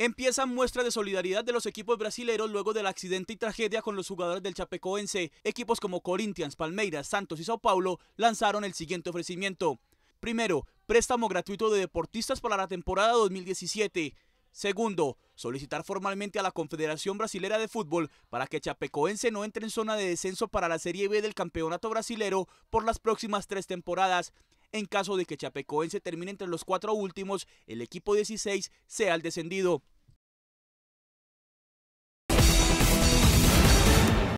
Empiezan muestras de solidaridad de los equipos brasileros luego del accidente y tragedia con los jugadores del Chapecoense. Equipos como Corinthians, Palmeiras, Santos y Sao Paulo lanzaron el siguiente ofrecimiento. Primero, préstamo gratuito de deportistas para la temporada 2017. Segundo, solicitar formalmente a la Confederación Brasilera de Fútbol para que Chapecoense no entre en zona de descenso para la Serie B del Campeonato Brasilero por las próximas tres temporadas. En caso de que Chapecoense termine entre los cuatro últimos, el equipo 16 sea el descendido.